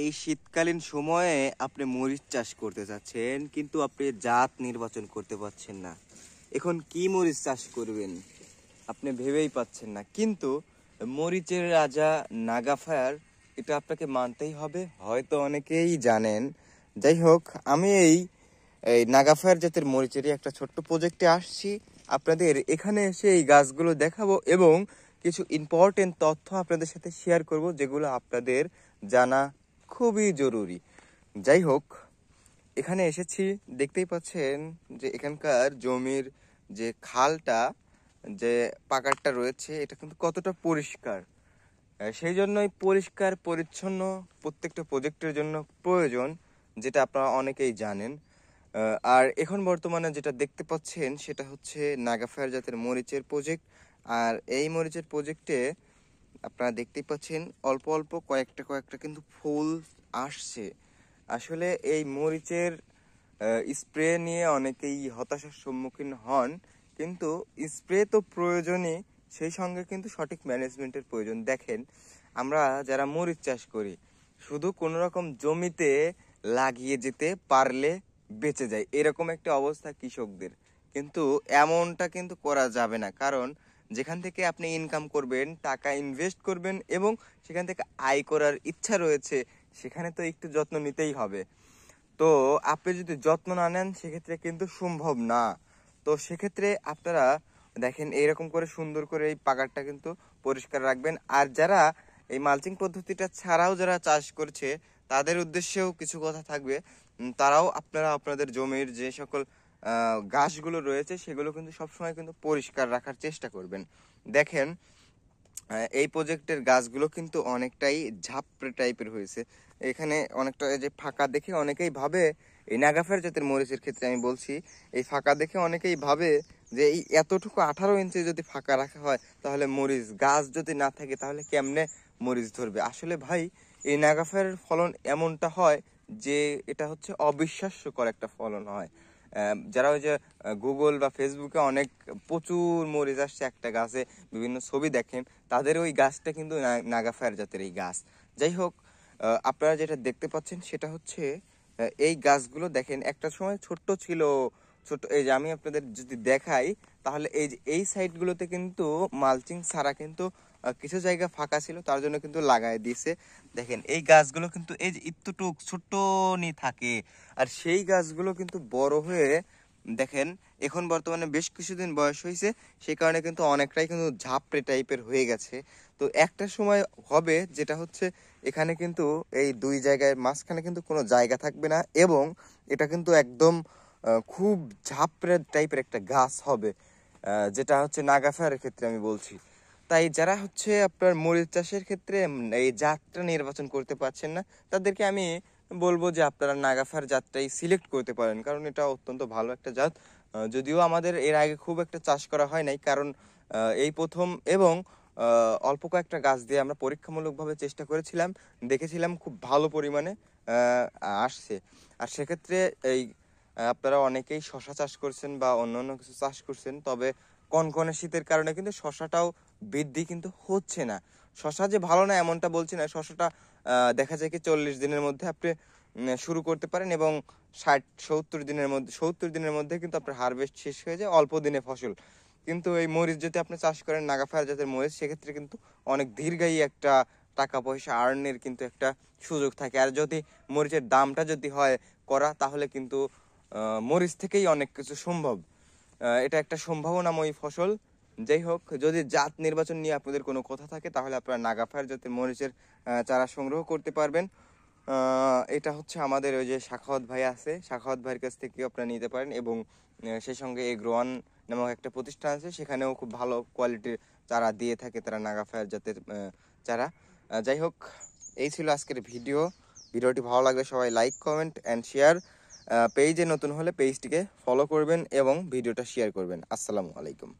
এই শীতকালীন সময়ে আপনি মরিচ চাষ করতে চাচ্ছেন কিন্তু আপনি জাত নির্বাচন করতে পারছেন না এখন কি মরিচ চাষ করবেন আপনি ভেবেই পাচ্ছেন না কিন্তু মরিচের রাজা নাগাফায়ার এটা আপনাকে মানতেই হবে হয়তো অনেকেই জানেন যাই হোক আমি এই এই নাগাফায়ার জাতের মরিচেরই একটা ছোট্ট প্রজেক্টে আসছি আপনাদের এখানে এসে এই গাছগুলো দেখাবো এবং কিছু ইম্পর্টেন্ট তথ্য আপনাদের সাথে শেয়ার করব যেগুলো আপনাদের জানা খুবই জরুরি যাই হোক এখানে এসেছি দেখতেই পাচ্ছেন যে এখানকার জমির যে খালটা যে পাকারটা রয়েছে এটা কিন্তু কতটা পরিষ্কার সেই জন্যই পরিষ্কার পরিচ্ছন্ন প্রত্যেকটা প্রজেক্টের জন্য প্রয়োজন যেটা আপনারা অনেকেই জানেন আর এখন বর্তমানে যেটা দেখতে পাচ্ছেন সেটা হচ্ছে নাগাফায়ার জাতের মরিচের প্রজেক্ট আর এই মরিচের প্রজেক্টে আপনারা দেখতেই পাচ্ছেন অল্প অল্প কয়েকটা কয়েকটা কিন্তু ফুল আসছে আসলে এই মরিচের স্প্রে নিয়ে অনেকেই হতাশার সম্মুখীন হন কিন্তু স্প্রে তো প্রয়োজনে সেই সঙ্গে কিন্তু সঠিক ম্যানেজমেন্টের প্রয়োজন দেখেন আমরা যারা মরিচ চাষ করি শুধু কোনো রকম জমিতে লাগিয়ে যেতে পারলে বেঁচে যায় এরকম একটা অবস্থা কৃষকদের কিন্তু এমনটা কিন্তু করা যাবে না কারণ যেখান থেকে আপনি ইনকাম করবেন টাকা ইনভেস্ট করবেন এবং সেখান থেকে আয় করার ইচ্ছা রয়েছে সেখানে তো একটু যত্ন নিতেই হবে তো আপনি যদি যত্ন না নেন সেক্ষেত্রে কিন্তু সম্ভব না তো সেক্ষেত্রে আপনারা দেখেন এইরকম করে সুন্দর করে এই পাকারটা কিন্তু পরিষ্কার রাখবেন আর যারা এই মালচিং পদ্ধতিটা ছাড়াও যারা চাষ করছে তাদের উদ্দেশ্যেও কিছু কথা থাকবে তারাও আপনারা আপনাদের জমির যে সকল গাছগুলো রয়েছে সেগুলো কিন্তু সবসময় কিন্তু পরিষ্কার রাখার চেষ্টা করবেন দেখেন এই প্রজেক্টের গাছগুলো কিন্তু অনেকটাই ঝাপড়ে টাইপের হয়েছে এখানে অনেকটা যে ফাঁকা দেখে অনেকেই ভাবে এই নাগাফের জাতের মরিচের ক্ষেত্রে আমি বলছি এই ফাঁকা দেখে অনেকেই ভাবে যে এই এতটুকু আঠারো ইঞ্চি যদি ফাঁকা রাখা হয় তাহলে মরিচ গাছ যদি না থাকে তাহলে কেমনে মরিচ ধরবে আসলে ভাই এই নাগাফের ফলন এমনটা হয় যে এটা হচ্ছে অবিশ্বাস্যকর একটা ফলন হয় যারা ওই যে গুগল বা ফেসবুকে অনেক প্রচুর মরিচ আসছে একটা গাছে বিভিন্ন ছবি দেখেন তাদের ওই গাছটা কিন্তু নাগাফায়ার জাতের এই গাছ যাই হোক আপনারা যেটা দেখতে পাচ্ছেন সেটা হচ্ছে এই গাছগুলো দেখেন একটা সময় ছোট্ট ছিল ছোট এই যে আমি আপনাদের যদি দেখাই তাহলে এই যে এই সাইডগুলোতে কিন্তু মালচিং ছাড়া কিন্তু কিছু জায়গা ফাঁকা ছিল তার জন্য কিন্তু লাগাই দিয়েছে দেখেন এই গাছগুলো কিন্তু এই যে ইত্যুটুক ছোট্টনি থাকে আর সেই গাছগুলো কিন্তু বড় হয়ে দেখেন এখন বর্তমানে বেশ কিছুদিন বয়স হয়েছে সেই কারণে কিন্তু অনেকটাই কিন্তু ঝাপড়ে টাইপের হয়ে গেছে তো একটা সময় হবে যেটা হচ্ছে এখানে কিন্তু এই দুই জায়গায় মাঝখানে কিন্তু কোনো জায়গা থাকবে না এবং এটা কিন্তু একদম খুব ঝাপড়ে টাইপের একটা গাছ হবে যেটা হচ্ছে নাগাফায়ার ক্ষেত্রে আমি বলছি তাই যারা হচ্ছে আপনার মরিচ চাষের ক্ষেত্রে এই জাতটা নির্বাচন করতে পারছেন না তাদেরকে আমি বলবো যে আপনারা নাগাফার জাতটাই সিলেক্ট করতে পারেন কারণ এটা অত্যন্ত ভালো একটা জাত যদিও আমাদের এর আগে খুব একটা চাষ করা হয় নাই কারণ এই প্রথম এবং অল্প কয়েকটা গাছ দিয়ে আমরা পরীক্ষামূলকভাবে চেষ্টা করেছিলাম দেখেছিলাম খুব ভালো পরিমাণে আসছে আর সেক্ষেত্রে এই আপনারা অনেকেই শশা চাষ করছেন বা অন্য অন্য কিছু চাষ করছেন তবে কনকনে শীতের কারণে কিন্তু শশাটাও বৃদ্ধি কিন্তু হচ্ছে না শশা যে ভালো না এমনটা বলছি না শশাটা দেখা যায় কি চল্লিশ দিনের মধ্যে আপনি শুরু করতে পারেন এবং ষাট সত্তর দিনের মধ্যে সত্তর দিনের মধ্যে কিন্তু আপনার হারভেস্ট শেষ হয়ে যায় অল্প দিনে ফসল কিন্তু এই মরিচ যদি আপনি চাষ করেন নাগাফায়ার জাতের মরিচ সেক্ষেত্রে কিন্তু অনেক দীর্ঘায়ী একটা টাকা পয়সা আর্নের কিন্তু একটা সুযোগ থাকে আর যদি মরিচের দামটা যদি হয় করা তাহলে কিন্তু মরিচ থেকেই অনেক কিছু সম্ভব এটা একটা সম্ভাবনাময়ী ফসল যাই হোক যদি জাত নির্বাচন নিয়ে আপনাদের কোনো কথা থাকে তাহলে আপনারা নাগাফার যাতে মরিচের চারা সংগ্রহ করতে পারবেন এটা হচ্ছে আমাদের ওই যে শাখাওয়াত ভাই আছে শাখাওয়াত ভাইয়ের কাছ থেকেও আপনারা নিতে পারেন এবং সেই সঙ্গে গ্রোয়ান নামক একটা প্রতিষ্ঠান আছে সেখানেও খুব ভালো কোয়ালিটির চারা দিয়ে থাকে তারা নাগাফায়ার জাতের চারা যাই হোক এই ছিল আজকের ভিডিও ভিডিওটি ভালো লাগলে সবাই লাইক কমেন্ট অ্যান্ড শেয়ার পেজে নতুন হলে পেজটিকে ফলো করবেন এবং ভিডিওটা শেয়ার করবেন আসসালামু আলাইকুম